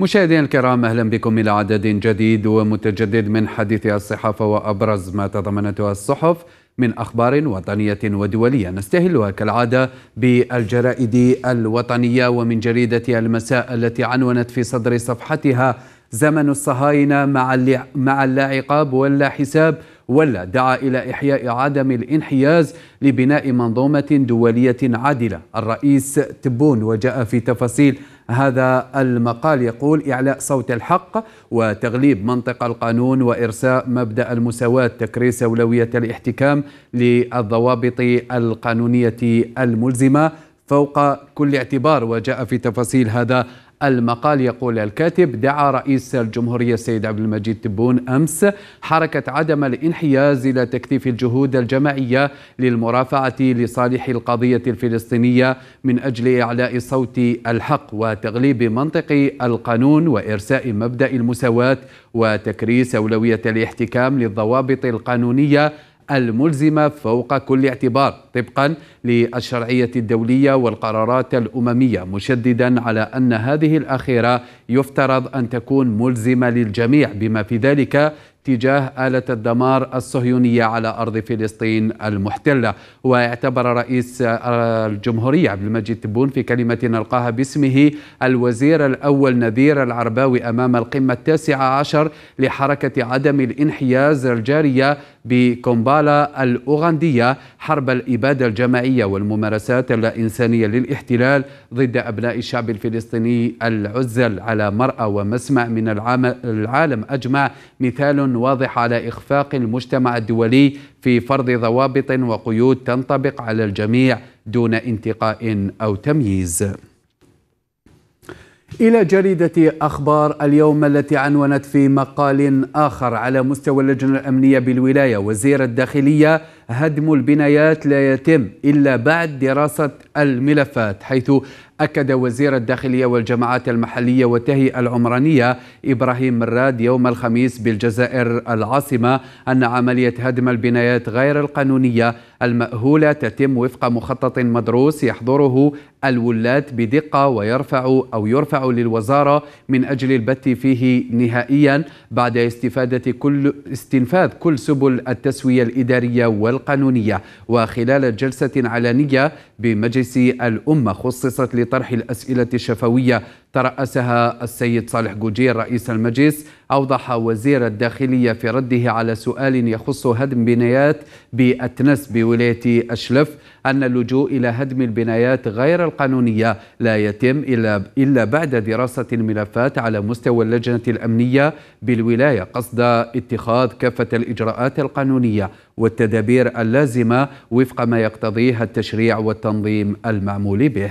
مشاهدينا الكرام اهلا بكم الى عدد جديد ومتجدد من حديث الصحافه وابرز ما تضمنته الصحف من اخبار وطنيه ودوليه نستهلها كالعاده بالجرائد الوطنيه ومن جريده المساء التي عنونت في صدر صفحتها زمن الصهاينه مع مع اللا عقاب ولا حساب ولا دعا الى احياء عدم الانحياز لبناء منظومه دوليه عادله الرئيس تبون وجاء في تفاصيل هذا المقال يقول إعلاء صوت الحق وتغليب منطق القانون وإرساء مبدأ المساواة تكريس أولوية الاحتكام للضوابط القانونية الملزمة فوق كل اعتبار وجاء في تفاصيل هذا المقال يقول الكاتب دعا رئيس الجمهورية السيد عبد المجيد تبون أمس حركة عدم الانحياز إلى تكثيف الجهود الجماعية للمرافعة لصالح القضية الفلسطينية من أجل إعلاء صوت الحق وتغليب منطق القانون وإرساء مبدأ المساواة وتكريس أولوية الاحتكام للضوابط القانونية الملزمة فوق كل اعتبار طبقا للشرعية الدولية والقرارات الأممية مشددا على أن هذه الأخيرة يفترض أن تكون ملزمة للجميع بما في ذلك تجاه آلة الدمار الصهيونية على أرض فلسطين المحتلة واعتبر رئيس آه، الجمهورية عبد المجيد تبون في كلمة ألقاها باسمه الوزير الأول نذير العرباوي أمام القمة التاسعة عشر لحركة عدم الانحياز الجارية بكومبالا الأوغندية حرب الإبادة الجماعية والممارسات اللا إنسانية للاحتلال ضد أبناء الشعب الفلسطيني العزل على مرأى ومسمع من العالم أجمع مثال واضح على إخفاق المجتمع الدولي في فرض ضوابط وقيود تنطبق على الجميع دون انتقاء أو تمييز إلى جريدة أخبار اليوم التي عنونت في مقال آخر على مستوى اللجنة الأمنية بالولاية وزير الداخلية هدم البنايات لا يتم إلا بعد دراسة الملفات حيث أكد وزير الداخلية والجماعات المحلية والتهيئة العمرانية إبراهيم مراد يوم الخميس بالجزائر العاصمة أن عملية هدم البنايات غير القانونية المأهولة تتم وفق مخطط مدروس يحضره الولاة بدقة ويرفع أو يرفع للوزارة من أجل البت فيه نهائيا بعد استفادة كل استنفاذ كل سبل التسوية الإدارية والقانونية وخلال جلسة علنية بمجلس الأمة خصصت لطرح الأسئلة الشفوية ترأسها السيد صالح جوجير رئيس المجلس أوضح وزير الداخلية في رده على سؤال يخص هدم بنايات بأتنس بولاية أشلف أن اللجوء إلى هدم البنايات غير القانونية لا يتم إلا, إلا بعد دراسة الملفات على مستوى اللجنة الأمنية بالولاية قصد اتخاذ كافة الإجراءات القانونية والتدابير اللازمة وفق ما يقتضيه التشريع والتنظيم المعمول به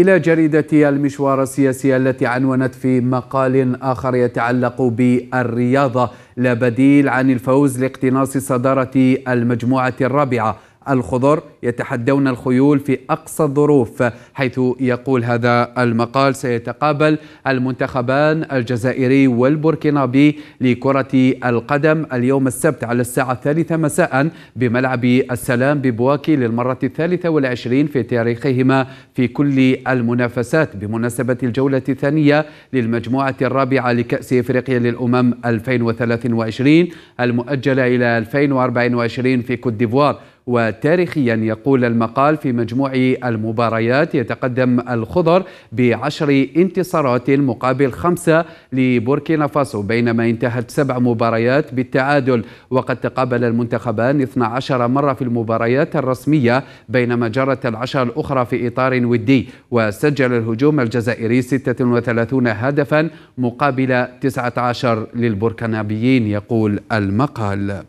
إلى جريدة المشوار السياسي التي عنونت في مقال آخر يتعلق بالرياضة لا بديل عن الفوز لاقتناص صدارة المجموعة الرابعة الخضر يتحدون الخيول في أقصى الظروف حيث يقول هذا المقال سيتقابل المنتخبان الجزائري والبوركينابي لكرة القدم اليوم السبت على الساعة الثالثة مساء بملعب السلام ببواكي للمرة الثالثة والعشرين في تاريخهما في كل المنافسات بمناسبة الجولة الثانية للمجموعة الرابعة لكأس إفريقيا للأمم 2023 المؤجلة إلى 2024 في كوت ديفوار وتاريخيا يقول المقال في مجموع المباريات يتقدم الخضر بعشر انتصارات مقابل خمسة لبوركينا فاسو بينما انتهت سبع مباريات بالتعادل وقد تقابل المنتخبان 12 مرة في المباريات الرسمية بينما جرت العشر الأخرى في إطار ودي وسجل الهجوم الجزائري 36 هدفا مقابل 19 للبركنابيين يقول المقال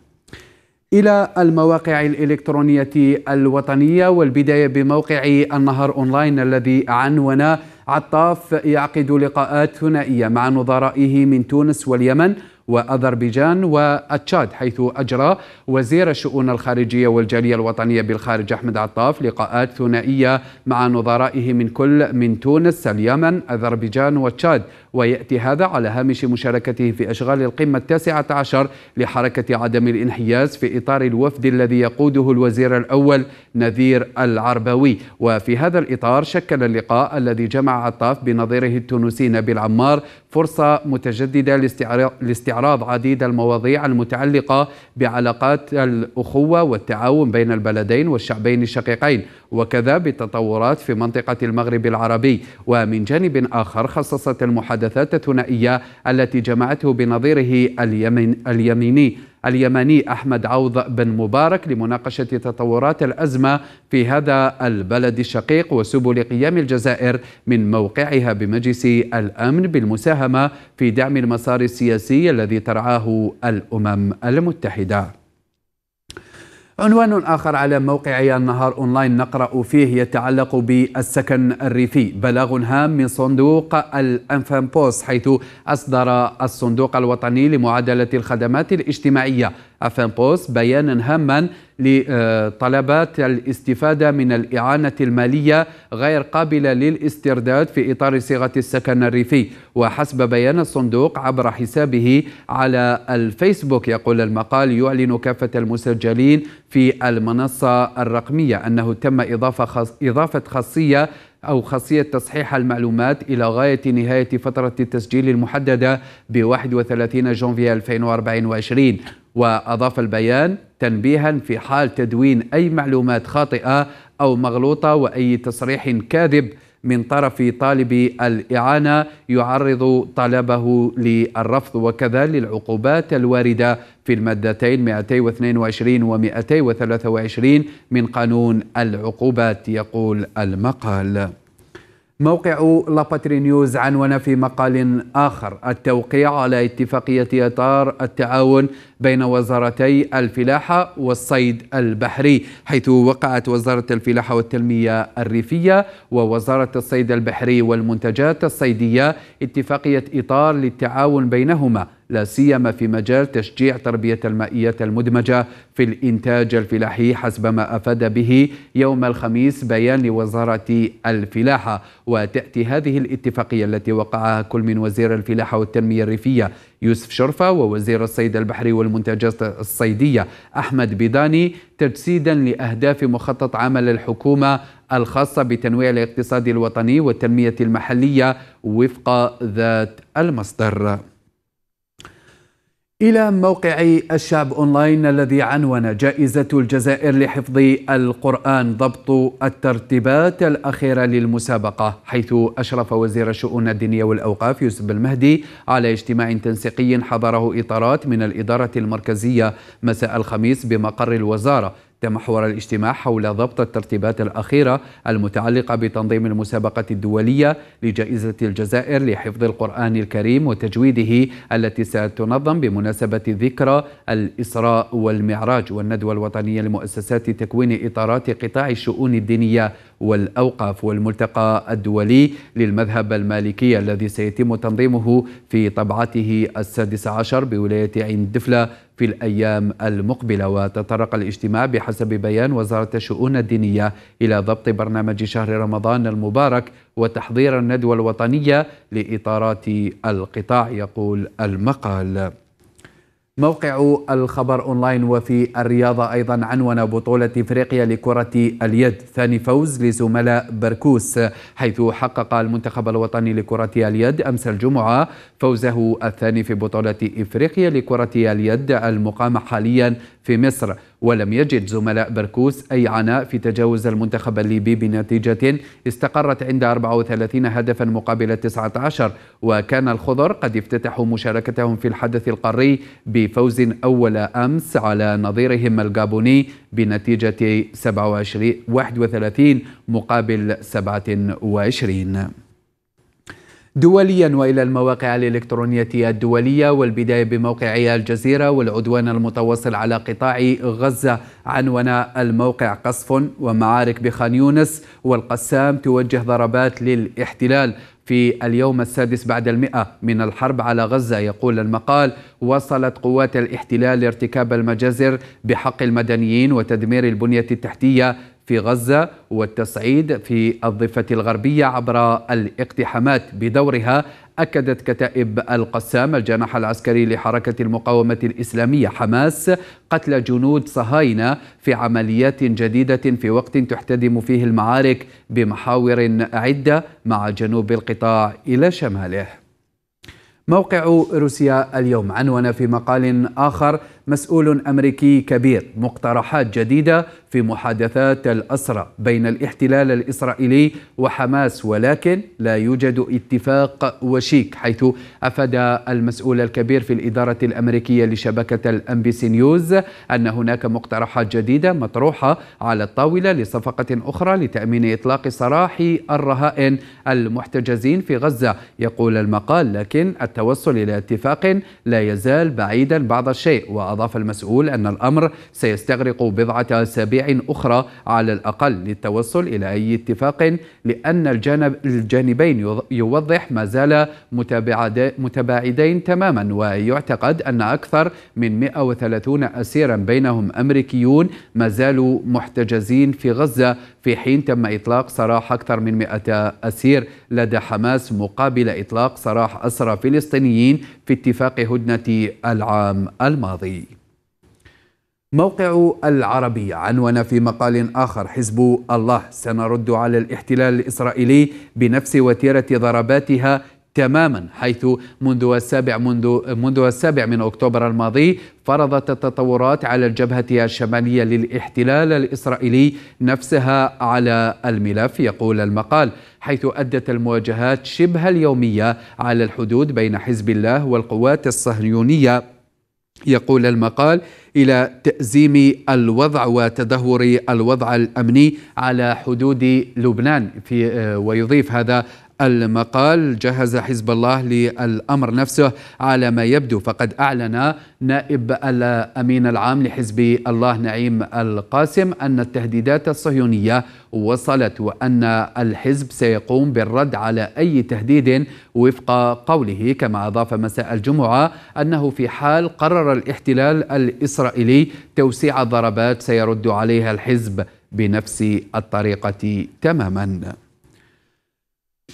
إلى المواقع الإلكترونية الوطنية والبداية بموقع النهر أونلاين الذي عنون عطاف يعقد لقاءات ثنائية مع نظرائه من تونس واليمن وأذربيجان والتشاد حيث أجرى وزير الشؤون الخارجية والجالية الوطنية بالخارج أحمد عطاف لقاءات ثنائية مع نظرائه من كل من تونس اليمن أذربيجان والتشاد ويأتي هذا على هامش مشاركته في أشغال القمة التاسعة عشر لحركة عدم الانحياز في إطار الوفد الذي يقوده الوزير الأول نذير العربوي وفي هذا الإطار شكل اللقاء الذي جمع عطاف بنظيره التونسي نبيل عمار فرصة متجددة لاستعراض استعراض عديد المواضيع المتعلقة بعلاقات الأخوة والتعاون بين البلدين والشعبين الشقيقين وكذا بالتطورات في منطقة المغرب العربي ومن جانب آخر خصصت المحادثات الثنائية التي جمعته بنظيره اليمين اليميني اليمني أحمد عوض بن مبارك لمناقشة تطورات الأزمة في هذا البلد الشقيق وسبل قيام الجزائر من موقعها بمجلس الأمن بالمساهمة في دعم المسار السياسي الذي ترعاه الأمم المتحدة عنوان آخر على موقعي النهار أونلاين نقرأ فيه يتعلق بالسكن الريفي بلاغ هام من صندوق الأنفامبوس حيث أصدر الصندوق الوطني لمعادلة الخدمات الاجتماعية بوست بيانا هاما لطلبات الاستفادة من الإعانة المالية غير قابلة للاسترداد في إطار صيغة السكن الريفي وحسب بيان الصندوق عبر حسابه على الفيسبوك يقول المقال يعلن كافة المسجلين في المنصة الرقمية أنه تم إضافة, خص... إضافة خاصية أو خاصية تصحيح المعلومات إلى غاية نهاية فترة التسجيل المحددة ب 31 جونفي 2024 وأضاف البيان تنبيها في حال تدوين أي معلومات خاطئة أو مغلوطة وأي تصريح كاذب من طرف طالب الإعانة يعرض طلبه للرفض وكذا للعقوبات الواردة في المادتين 222 و 223 من قانون العقوبات يقول المقال موقع لاباتري نيوز عنون في مقال آخر التوقيع على اتفاقية إطار التعاون بين وزارتي الفلاحة والصيد البحري حيث وقعت وزارة الفلاحة والتنمية الريفية ووزارة الصيد البحري والمنتجات الصيدية اتفاقية إطار للتعاون بينهما لا سيما في مجال تشجيع تربية المائيات المدمجة في الإنتاج الفلاحي حسب ما أفاد به يوم الخميس بيان لوزارة الفلاحة وتأتي هذه الاتفاقية التي وقعها كل من وزير الفلاحة والتنمية الريفية يوسف شرفة ووزير الصيد البحري والمنتجات الصيدية أحمد بيضاني تجسيدا لأهداف مخطط عمل الحكومة الخاصة بتنويع الاقتصاد الوطني والتنمية المحلية وفق ذات المصدر إلى موقع الشاب أونلاين الذي عنون جائزة الجزائر لحفظ القرآن ضبط الترتيبات الأخيرة للمسابقة حيث أشرف وزير الشؤون الدينية والأوقاف يوسف المهدي على اجتماع تنسيقي حضره إطارات من الإدارة المركزية مساء الخميس بمقر الوزارة تمحور الاجتماع حول ضبط الترتيبات الأخيرة المتعلقة بتنظيم المسابقة الدولية لجائزة الجزائر لحفظ القرآن الكريم وتجويده التي ستنظم بمناسبة ذكرى الإسراء والمعراج والندوة الوطنية لمؤسسات تكوين إطارات قطاع الشؤون الدينية والأوقاف والملتقى الدولي للمذهب المالكي الذي سيتم تنظيمه في طبعته السادس عشر بولاية عين دفلة في الأيام المقبلة وتطرق الاجتماع بحسب بيان وزارة الشؤون الدينية إلى ضبط برنامج شهر رمضان المبارك وتحضير الندوة الوطنية لإطارات القطاع يقول المقال موقع الخبر أونلاين وفي الرياضة أيضا عنون بطولة إفريقيا لكرة اليد ثاني فوز لزملاء بركوس حيث حقق المنتخب الوطني لكرة اليد أمس الجمعة فوزه الثاني في بطولة إفريقيا لكرة اليد المقامة حاليا في مصر ولم يجد زملاء بركوس أي عناء في تجاوز المنتخب الليبي بنتيجة استقرت عند 34 هدفا مقابل 19 وكان الخضر قد افتتحوا مشاركتهم في الحدث القاري بفوز أول أمس على نظيرهم الجابوني بنتيجة 27 31 مقابل 27 دوليا والى المواقع الالكترونيه الدوليه والبدايه بموقع الجزيره والعدوان المتواصل على قطاع غزه عنوان الموقع قصف ومعارك بخان يونس والقسام توجه ضربات للاحتلال في اليوم السادس بعد المئة من الحرب على غزة يقول المقال وصلت قوات الاحتلال لارتكاب المجازر بحق المدنيين وتدمير البنية التحتية في غزة والتصعيد في الضفة الغربية عبر الاقتحامات بدورها أكدت كتائب القسام الجناح العسكري لحركة المقاومة الإسلامية حماس قتل جنود صهاينة في عمليات جديدة في وقت تحتدم فيه المعارك بمحاور عدة مع جنوب القطاع إلى شماله موقع روسيا اليوم عنون في مقال آخر مسؤول أمريكي كبير مقترحات جديدة في محادثات الأسرى بين الاحتلال الإسرائيلي وحماس ولكن لا يوجد اتفاق وشيك حيث أفاد المسؤول الكبير في الإدارة الأمريكية لشبكة الأم بي سي نيوز أن هناك مقترحات جديدة مطروحة على الطاولة لصفقة أخرى لتأمين إطلاق سراح الرهائن المحتجزين في غزة يقول المقال لكن التوصل إلى اتفاق لا يزال بعيدا بعض الشيء وأضع أضاف المسؤول أن الأمر سيستغرق بضعة أسابيع أخرى على الأقل للتوصل إلى أي اتفاق لأن الجانب الجانبين يوضح ما زال متباعدين تماما ويعتقد أن أكثر من 130 أسيرا بينهم أمريكيون ما زالوا محتجزين في غزة في حين تم إطلاق سراح أكثر من 200 أسير لدى حماس مقابل إطلاق سراح أسرى فلسطينيين في اتفاق هدنة العام الماضي موقع العربية عنون في مقال آخر حزب الله سنرد على الاحتلال الإسرائيلي بنفس وتيرة ضرباتها تماما حيث منذ السابع منذ منذ السابع من اكتوبر الماضي فرضت التطورات على الجبهه الشماليه للاحتلال الاسرائيلي نفسها على الملف يقول المقال حيث ادت المواجهات شبه اليوميه على الحدود بين حزب الله والقوات الصهيونيه يقول المقال الى تازيم الوضع وتدهور الوضع الامني على حدود لبنان في آه، ويضيف هذا المقال جهز حزب الله للأمر نفسه على ما يبدو فقد أعلن نائب الأمين العام لحزب الله نعيم القاسم أن التهديدات الصهيونية وصلت وأن الحزب سيقوم بالرد على أي تهديد وفق قوله كما أضاف مساء الجمعة أنه في حال قرر الاحتلال الإسرائيلي توسيع الضربات سيرد عليها الحزب بنفس الطريقة تماماً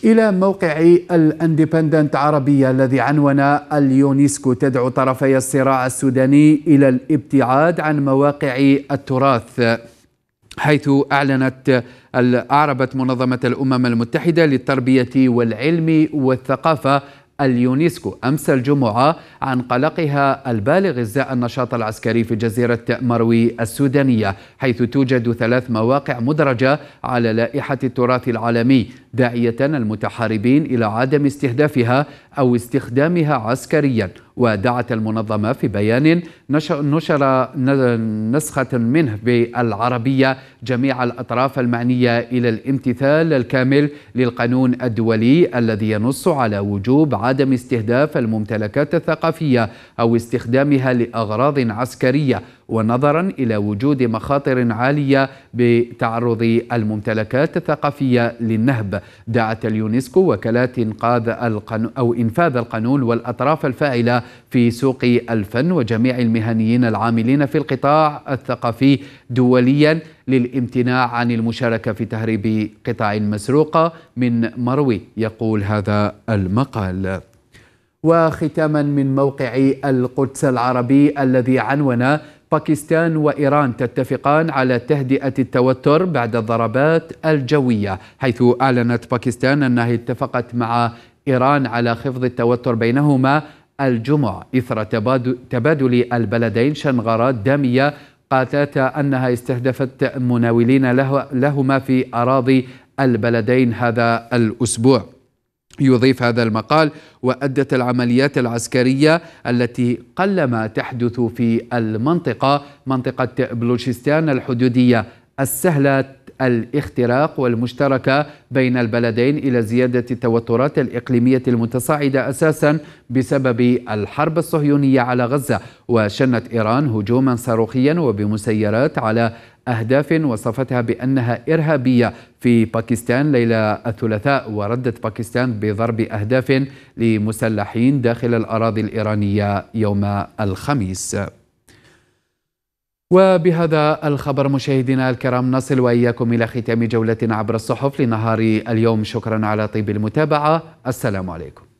إلى موقع الاندبندنت عربية الذي عنون اليونسكو تدعو طرفي الصراع السوداني إلى الابتعاد عن مواقع التراث حيث أعلنت أعربت منظمة الأمم المتحدة للتربية والعلم والثقافة اليونسكو أمس الجمعة عن قلقها البالغ إزاء النشاط العسكري في جزيرة مروي السودانية حيث توجد ثلاث مواقع مدرجة على لائحة التراث العالمي داعية المتحاربين إلى عدم استهدافها أو استخدامها عسكريا ودعت المنظمة في بيان نشر نسخة منه بالعربية جميع الأطراف المعنية إلى الامتثال الكامل للقانون الدولي الذي ينص على وجوب عدم استهداف الممتلكات الثقافية أو استخدامها لأغراض عسكرية ونظرا إلى وجود مخاطر عالية بتعرض الممتلكات الثقافية للنهب دعت اليونسكو وكالات إنقاذ القانون أو إنفاذ القانون والأطراف الفاعلة في سوق الفن وجميع المهنيين العاملين في القطاع الثقافي دوليا للامتناع عن المشاركة في تهريب قطع مسروقة من مروي يقول هذا المقال وختاما من موقع القدس العربي الذي عنون باكستان وإيران تتفقان على تهدئة التوتر بعد الضربات الجوية حيث أعلنت باكستان أنها اتفقت مع إيران على خفض التوتر بينهما الجمعة إثر تبادل البلدين شنغارات دامية قالت أنها استهدفت مناولين لهما في أراضي البلدين هذا الأسبوع يضيف هذا المقال وادت العمليات العسكريه التي قلما تحدث في المنطقه منطقه بلوشستان الحدوديه السهلة الاختراق والمشتركة بين البلدين إلى زيادة التوترات الإقليمية المتصاعدة أساسا بسبب الحرب الصهيونية على غزة وشنت إيران هجوما صاروخيا وبمسيرات على أهداف وصفتها بأنها إرهابية في باكستان ليلة الثلاثاء وردت باكستان بضرب أهداف لمسلحين داخل الأراضي الإيرانية يوم الخميس وبهذا الخبر مشاهدينا الكرام نصل وإياكم إلى ختام جولتنا عبر الصحف لنهار اليوم شكرا على طيب المتابعة السلام عليكم